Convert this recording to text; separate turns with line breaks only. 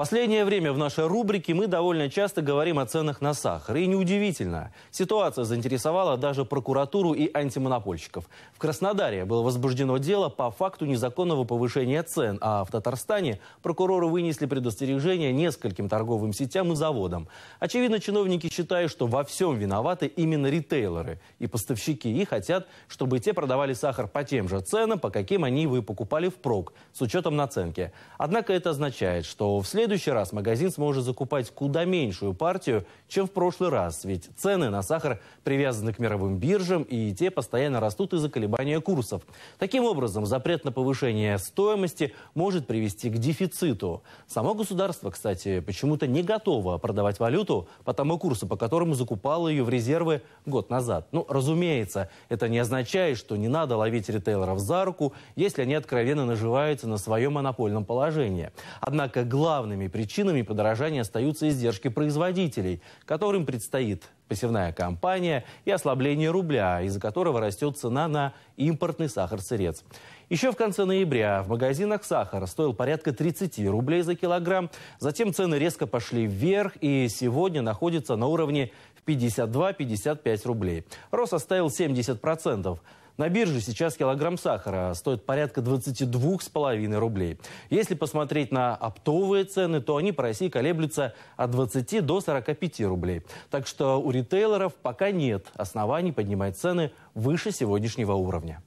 Последнее время в нашей рубрике мы довольно часто говорим о ценах на сахар. И неудивительно. Ситуация заинтересовала даже прокуратуру и антимонопольщиков. В Краснодаре было возбуждено дело по факту незаконного повышения цен, а в Татарстане прокуроры вынесли предостережение нескольким торговым сетям и заводам. Очевидно, чиновники считают, что во всем виноваты именно ритейлеры и поставщики. И хотят, чтобы те продавали сахар по тем же ценам, по каким они вы покупали впрок, с учетом наценки. Однако это означает, что в следующем следующий раз магазин сможет закупать куда меньшую партию, чем в прошлый раз, ведь цены на сахар привязаны к мировым биржам, и те постоянно растут из-за колебания курсов. Таким образом, запрет на повышение стоимости может привести к дефициту. Само государство, кстати, почему-то не готово продавать валюту по тому курсу, по которому закупало ее в резервы год назад. Ну, разумеется, это не означает, что не надо ловить ритейлеров за руку, если они откровенно наживаются на своем монопольном положении. Однако главными причинами подорожания остаются издержки производителей, которым предстоит посевная кампания и ослабление рубля, из-за которого растет цена на импортный сахар-сырец. Еще в конце ноября в магазинах сахар стоил порядка 30 рублей за килограмм. Затем цены резко пошли вверх и сегодня находятся на уровне 52-55 рублей. Рост составил 70%. На бирже сейчас килограмм сахара стоит порядка 22,5 рублей. Если посмотреть на оптовые цены, то они по России колеблются от 20 до 45 рублей. Так что у ритейлеров пока нет оснований поднимать цены выше сегодняшнего уровня.